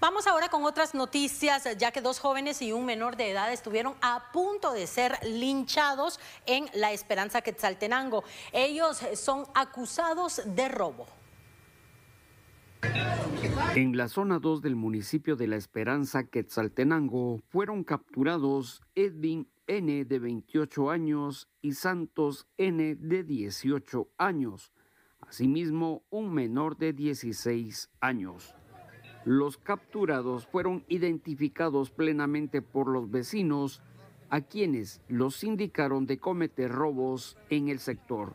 Vamos ahora con otras noticias, ya que dos jóvenes y un menor de edad estuvieron a punto de ser linchados en La Esperanza Quetzaltenango. Ellos son acusados de robo. En la zona 2 del municipio de La Esperanza, Quetzaltenango, fueron capturados Edwin N de 28 años y Santos N de 18 años, asimismo un menor de 16 años. Los capturados fueron identificados plenamente por los vecinos, a quienes los indicaron de cometer robos en el sector.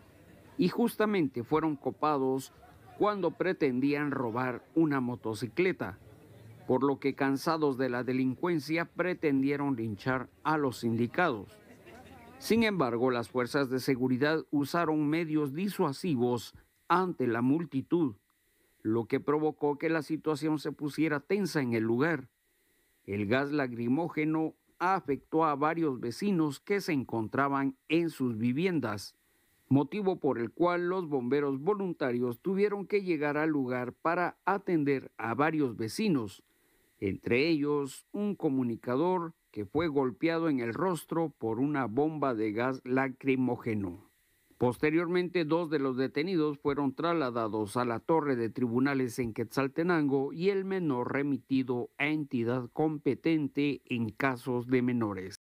Y justamente fueron copados cuando pretendían robar una motocicleta, por lo que cansados de la delincuencia pretendieron linchar a los indicados. Sin embargo, las fuerzas de seguridad usaron medios disuasivos ante la multitud lo que provocó que la situación se pusiera tensa en el lugar. El gas lacrimógeno afectó a varios vecinos que se encontraban en sus viviendas, motivo por el cual los bomberos voluntarios tuvieron que llegar al lugar para atender a varios vecinos, entre ellos un comunicador que fue golpeado en el rostro por una bomba de gas lacrimógeno. Posteriormente, dos de los detenidos fueron trasladados a la torre de tribunales en Quetzaltenango y el menor remitido a entidad competente en casos de menores.